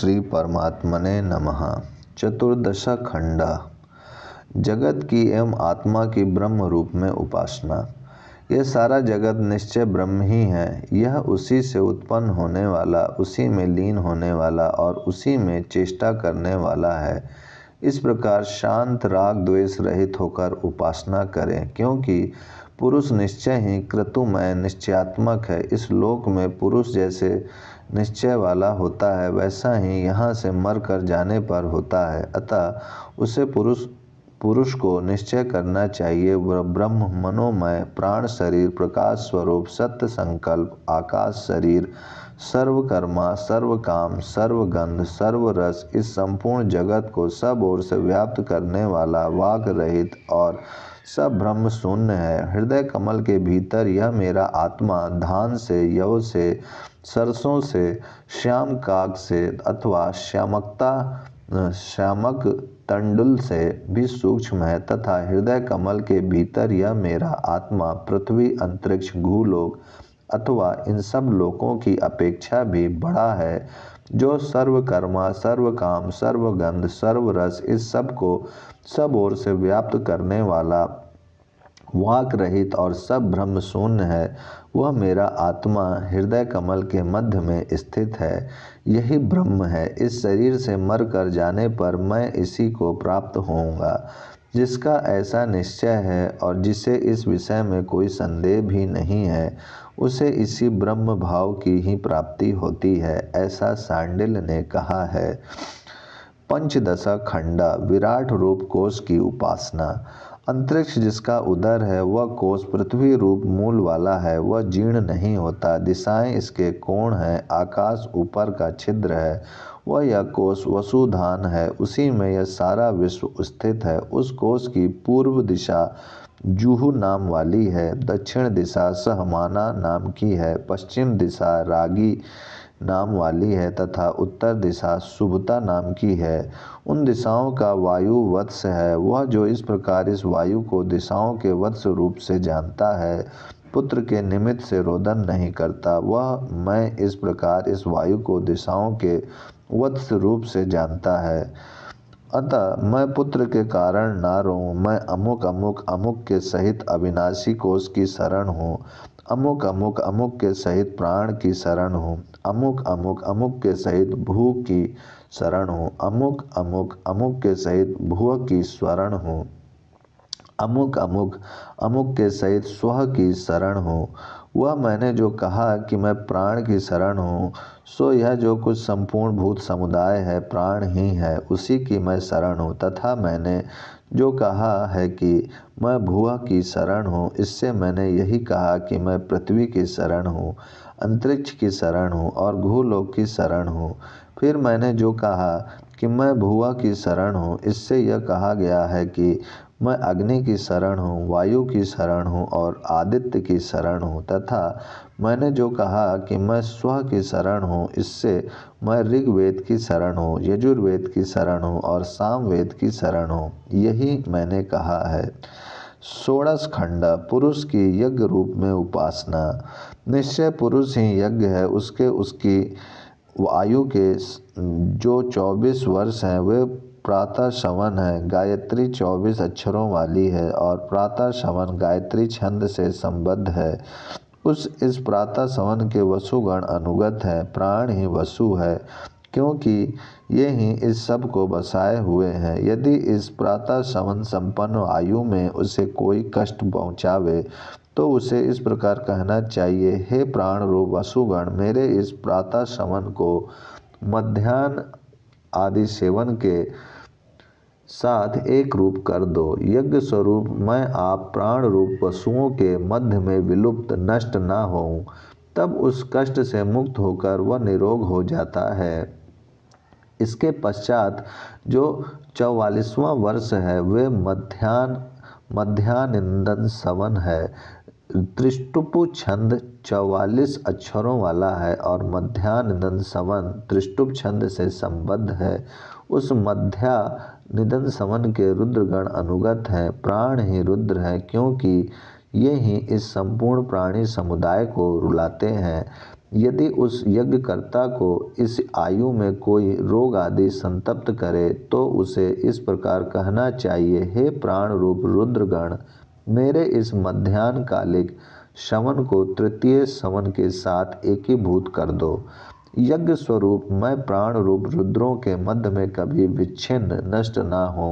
श्री परमात्मने नमः चतुर्दशा खंडा जगत की एवं आत्मा की ब्रह्म रूप में उपासना यह सारा जगत निश्चय ब्रह्म ही है यह उसी से उत्पन्न होने वाला उसी में लीन होने वाला और उसी में चेष्टा करने वाला है इस प्रकार शांत राग द्वेष रहित होकर उपासना करें क्योंकि पुरुष निश्चय ही क्रतुमय निश्चयात्मक है इस लोक में पुरुष जैसे निश्चय वाला होता है वैसा ही यहाँ से मर कर जाने पर होता है अतः उसे पुरुष पुरुष को निश्चय करना चाहिए ब्रह्म मनोमय प्राण शरीर प्रकाश स्वरूप सत्य संकल्प आकाश शरीर सर्वकर्मा गंध सर्वगंध सर्वरस इस संपूर्ण जगत को सब ओर से व्याप्त करने वाला वाक रहित और सब ब्रह्म शून्य है हृदय कमल के भीतर यह मेरा आत्मा धान से यव से सरसों से काक से अथवा श्यामकता श्यामक तंडुल से भी सूक्ष्म है तथा हृदय कमल के भीतर यह मेरा आत्मा पृथ्वी अंतरिक्ष भूलोक अथवा इन सब लोकों की अपेक्षा भी बड़ा है जो सर्वकर्मा काम सर्वगंध सर्वरस इस सब को सब ओर से व्याप्त करने वाला वाक रहित और सब ब्रह्म शून्य है वह मेरा आत्मा हृदय कमल के मध्य में स्थित है यही ब्रह्म है इस शरीर से मर कर जाने पर मैं इसी को प्राप्त होऊंगा जिसका ऐसा निश्चय है और जिसे इस विषय में कोई संदेह भी नहीं है उसे इसी ब्रह्म भाव की ही प्राप्ति होती है ऐसा सांडिल ने कहा है पंचदशा खंडा विराट रूप कोष की उपासना अंतरिक्ष जिसका उदर है वह कोष पृथ्वी रूप मूल वाला है वह जीर्ण नहीं होता दिशाएं इसके कोण हैं आकाश ऊपर का छिद्र है वह यह कोष वसुधान है उसी में यह सारा विश्व स्थित है उस कोष की पूर्व दिशा जूहू नाम वाली है दक्षिण दिशा सहमाना नाम की है पश्चिम दिशा रागी नाम वाली है तथा उत्तर दिशा सुभता नाम की है उन दिशाओं का वायु वत्स है वह जो इस प्रकार इस वायु को दिशाओं के वत्स रूप से जानता है पुत्र के निमित्त से रोदन नहीं करता वह मैं इस प्रकार इस वायु को दिशाओं के वत्स रूप से जानता है अतः मैं पुत्र के कारण ना रोऊं मैं अमुक अमुक अमुक के सहित अविनाशी कोष की शरण हूँ अमुक अमुक अमुक के सहित प्राण की शरण हूँ अमुक अमुक अमुक के सहित भू की शरण हूँ अमुक अमुक अमुक के सहित भू की शरण हूँ अमुक अमुक अमुक के सहित स्व की शरण हूँ वह मैंने जो कहा कि मैं प्राण की शरण हूँ सो यह जो कुछ संपूर्ण भूत समुदाय है प्राण ही है उसी की मैं शरण हूँ तथा मैंने जो कहा है कि मैं भुआ की शरण हूँ इससे मैंने यही कहा कि मैं पृथ्वी की शरण हूँ अंतरिक्ष की शरण हूँ और भूलोक की शरण हूँ फिर मैंने जो कहा कि मैं भुआ की शरण हूँ इससे यह कहा गया है कि मैं अग्नि की शरण हूँ वायु की शरण हूँ और आदित्य की शरण हूँ तथा मैंने जो कहा कि मैं स्व की शरण हूँ इससे मैं ऋग्वेद की शरण हूँ यजुर्वेद की शरण हूँ और सामवेद की शरण हूँ यही मैंने कहा है षोड़श खंड पुरुष की यज्ञ रूप में उपासना निश्चय पुरुष ही यज्ञ है उसके उसकी आयु के जो 24 वर्ष हैं वे प्रातः श्रवण है गायत्री चौबीस अक्षरों वाली है और प्रातः श्रवण गायत्री छंद से संबद्ध है उस इस प्रातः श्रवण के वसुगण अनुगत हैं प्राण ही वसु है क्योंकि ये ही इस सब को बसाए हुए हैं यदि इस प्रातः शवन संपन्न आयु में उसे कोई कष्ट पहुँचावे तो उसे इस प्रकार कहना चाहिए हे प्राण रूप वसुगण मेरे इस प्रातः शवन को मध्यान्ह आदि सेवन के साथ एक रूप कर दो यज्ञ स्वरूप मैं आप प्राण रूप पशुओं के मध्य में विलुप्त नष्ट ना हो तब उस कष्ट से मुक्त होकर वह निरोग हो जाता है इसके पश्चात जो चौवालीसवां वर्ष है वे मध्यान्ह मध्यानिंदन सवन है त्रिष्टुपु छंद चौवालीस अक्षरों वाला है और मध्यानिंदन सवन त्रिष्टुप छंद से संबद्ध है उस मध्या निधन समन के रुद्रगण अनुगत हैं प्राण ही रुद्र है क्योंकि ये ही इस संपूर्ण प्राणी समुदाय को रुलाते हैं यदि उस यज्ञकर्ता को इस आयु में कोई रोग आदि संतप्त करे तो उसे इस प्रकार कहना चाहिए हे प्राण रूप रुद्रगण मेरे इस मध्यान्हकालिक शवन शमन को तृतीय समन के साथ एकीभूत कर दो यज्ञ स्वरूप मैं प्राण रूप रुद्रों के मध्य में कभी विच्छिन्न नष्ट ना हो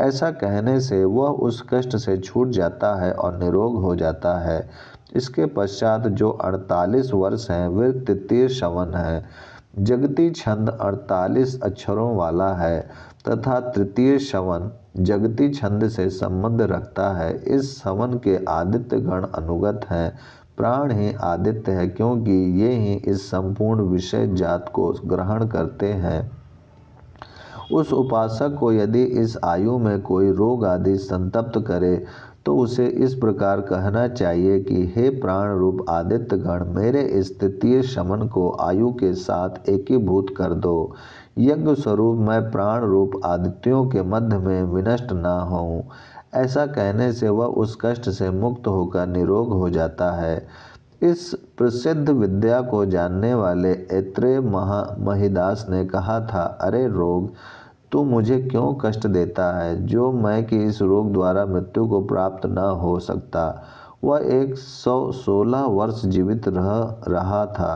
ऐसा कहने से वह उस कष्ट से छूट जाता है और निरोग हो जाता है इसके पश्चात जो 48 वर्ष हैं वे तृतीय शवन है जगती छंद 48 अक्षरों वाला है तथा तृतीय शवन जगती छंद से संबंध रखता है इस शवन के आदित्य गण अनुगत हैं प्राण ही आदित्य है क्योंकि ये ही इस संपूर्ण विषय जात को ग्रहण करते हैं उस उपासक को यदि इस आयु में कोई रोग आदि संतप्त करे तो उसे इस प्रकार कहना चाहिए कि हे प्राण रूप आदित्य गण मेरे स्थितीय शमन को आयु के साथ एकीभूत कर दो यज्ञ स्वरूप मैं प्राण रूप आदित्यों के मध्य में विनष्ट ना हो ऐसा कहने से वह उस कष्ट से मुक्त होकर निरोग हो जाता है इस प्रसिद्ध विद्या को जानने वाले ऐत्रेय महा महिदास ने कहा था अरे रोग तू मुझे क्यों कष्ट देता है जो मैं कि इस रोग द्वारा मृत्यु को प्राप्त न हो सकता वह एक सौ सोलह वर्ष जीवित रह रहा था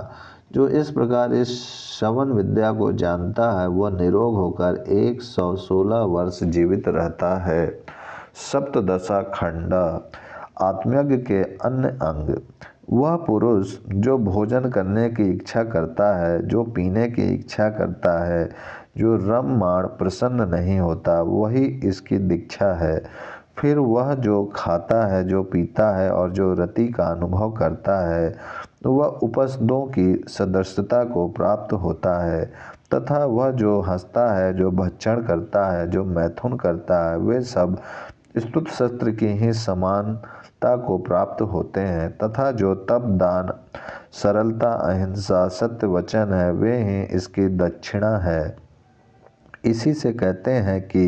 जो इस प्रकार इस श्रवण विद्या को जानता है वह निरोग होकर एक सौ सोलह वर्ष जीवित रहता है सप्तशा खंड आत्मयज्ञ के अन्य अंग वह पुरुष जो भोजन करने की इच्छा करता है जो पीने की इच्छा करता है जो रम माण प्रसन्न नहीं होता वही इसकी दीक्षा है फिर वह जो खाता है जो पीता है और जो रति का अनुभव करता है वह उपसदों की सदस्यता को प्राप्त होता है तथा वह जो हंसता है जो भक्षण करता है जो मैथुन करता है वे सब स्तुत शस्त्र की ही समानता को प्राप्त होते हैं तथा जो तप दान सरलता अहिंसा सत्य वचन है वे ही इसकी दक्षिणा है इसी से कहते हैं कि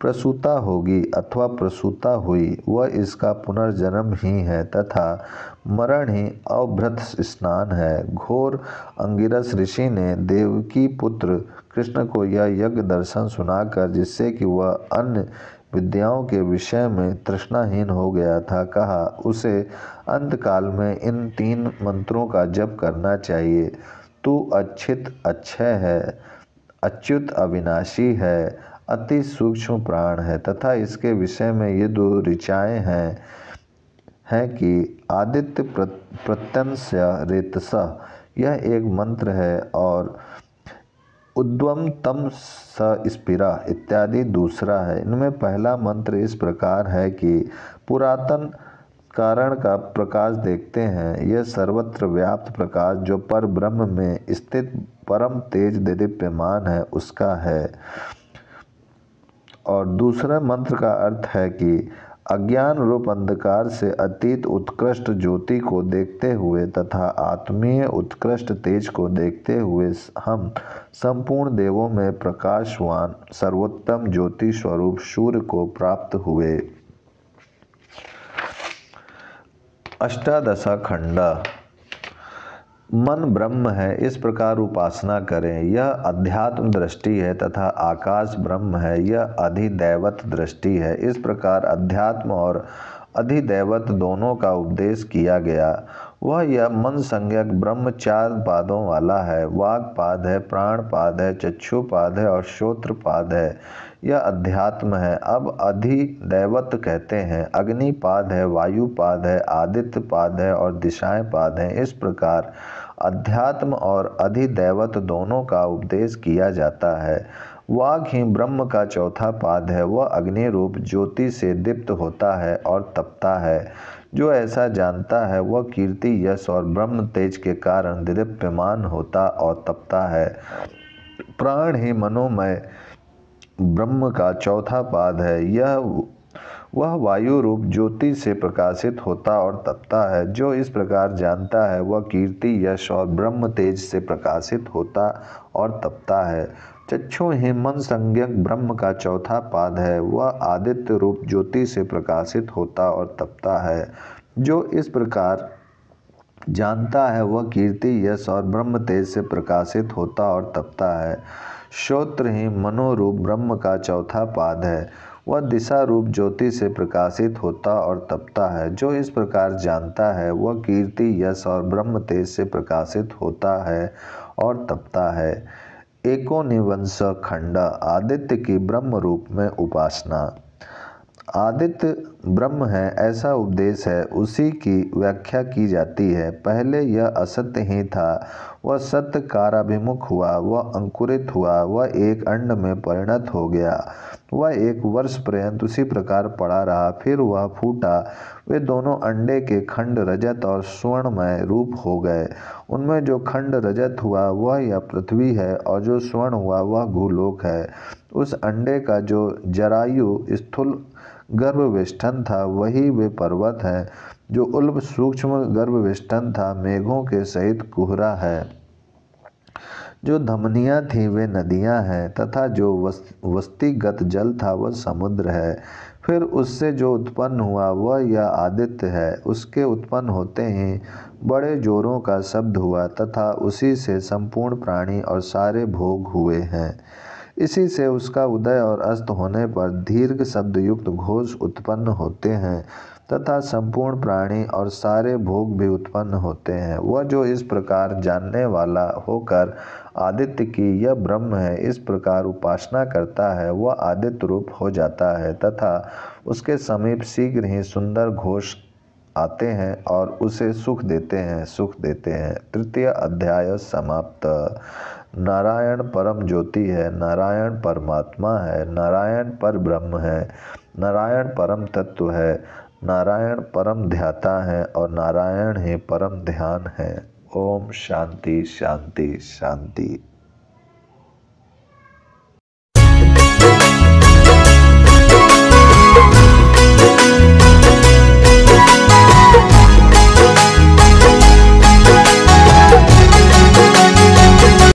प्रसूता होगी अथवा प्रसूता हुई वह इसका पुनर्जन्म ही है तथा मरण ही अभ्रत स्नान है घोर अंगिरस ऋषि ने देवकी पुत्र कृष्ण को यह यज्ञ दर्शन सुनाकर जिससे कि वह अन्य विद्याओं के विषय में तृष्णाहीन हो गया था कहा उसे अंतकाल में इन तीन मंत्रों का जप करना चाहिए तू अच्छित अच्छय है अच्युत अविनाशी है अति सूक्ष्म प्राण है तथा इसके विषय में ये दो ऋचाएँ हैं हैं कि आदित्य प्रत्यंस रेतसा यह एक मंत्र है और उद्वम तम स स्पिरा इत्यादि दूसरा है इनमें पहला मंत्र इस प्रकार है कि पुरातन कारण का प्रकाश देखते हैं यह सर्वत्र व्याप्त प्रकाश जो पर ब्रह्म में स्थित परम तेज दीप्यमान है उसका है और दूसरा मंत्र का अर्थ है कि अज्ञान रूप अंधकार से अतीत उत्कृष्ट ज्योति को देखते हुए तथा आत्मीय उत्कृष्ट तेज को देखते हुए हम संपूर्ण देवों में प्रकाशवान सर्वोत्तम ज्योति स्वरूप सूर्य को प्राप्त हुए अष्टादशा खंडा मन ब्रह्म है इस प्रकार उपासना करें यह अध्यात्म दृष्टि है तथा आकाश ब्रह्म है यह अधिदैवत दृष्टि है इस प्रकार अध्यात्म और अधिदैवत दोनों का उपदेश किया गया वह यह मन संज्ञक ब्रह्म चार पादों वाला है वाग पाद है प्राण पाद है चक्षुपाद है और श्रोत्रपाद है यह अध्यात्म है अब दैवत कहते हैं अग्निपाद है वायुपाद है आदित्य पाद है और दिशाएं पाद हैं इस प्रकार अध्यात्म और दैवत दोनों का उपदेश किया जाता है वाघ ही ब्रह्म का चौथा पाद है वह अग्नि रूप ज्योति से दीप्त होता है और तपता है जो ऐसा जानता है वह कीर्ति यश और ब्रह्म तेज के कारण दीप्यमान होता और तपता है प्राण ही मनोमय ब्रह्म का चौथा पाद है यह वह वायु रूप ज्योति से प्रकाशित होता और तपता है जो इस प्रकार जानता है वह कीर्ति यश और ब्रह्म तेज से प्रकाशित होता और तपता है चक्षु ही मन संज्ञक ब्रह्म का चौथा पाद है वह आदित्य रूप ज्योति से प्रकाशित होता और तपता है जो इस प्रकार जानता है वह कीर्ति यश और ब्रह्म तेज से प्रकाशित होता और तपता है श्रोत्र ही मनोरूप ब्रह्म का चौथा पाद है वह दिशा रूप ज्योति से प्रकाशित होता और तपता है जो इस प्रकार जानता है वह कीर्ति यश और ब्रह्म तेज से प्रकाशित होता है और तपता है एकोनिवंश खंड आदित्य की ब्रह्म रूप में उपासना आदित्य ब्रह्म है ऐसा उपदेश है उसी की व्याख्या की जाती है पहले यह असत्य ही था वह सत्य काराभिमुख हुआ वह अंकुरित हुआ वह एक अंड में परिणत हो गया वह एक वर्ष पर्यंत उसी प्रकार पड़ा रहा फिर वह फूटा वे दोनों अंडे के खंड रजत और स्वर्णमय रूप हो गए उनमें जो खंड रजत हुआ वह यह पृथ्वी है और जो स्वर्ण हुआ वह भूलोक है उस अंडे का जो जरायु स्थूल गर्भवेष्टन था वही वे पर्वत हैं जो उल्ब सूक्ष्म गर्भवेष्टन था मेघों के सहित कुहरा है जो धमनियाँ थी वे नदियाँ हैं तथा जो वस्तीगत जल था वह समुद्र है फिर उससे जो उत्पन्न हुआ वह यह आदित्य है उसके उत्पन्न होते ही बड़े जोरों का शब्द हुआ तथा उसी से संपूर्ण प्राणी और सारे भोग हुए हैं इसी से उसका उदय और अस्त होने पर दीर्घ शब्दयुक्त घोष उत्पन्न होते हैं तथा संपूर्ण प्राणी और सारे भोग भी उत्पन्न होते हैं वह जो इस प्रकार जानने वाला होकर आदित्य की यह ब्रह्म है इस प्रकार उपासना करता है वह आदित्य रूप हो जाता है तथा उसके समीप शीघ्र ही सुंदर घोष आते हैं और उसे सुख देते हैं सुख देते हैं तृतीय अध्याय समाप्त नारायण परम ज्योति है नारायण परमात्मा है नारायण पर ब्रह्म है नारायण परम तत्व है नारायण परम ध्याता है और नारायण ही परम ध्यान है ओम शांति शांति शांति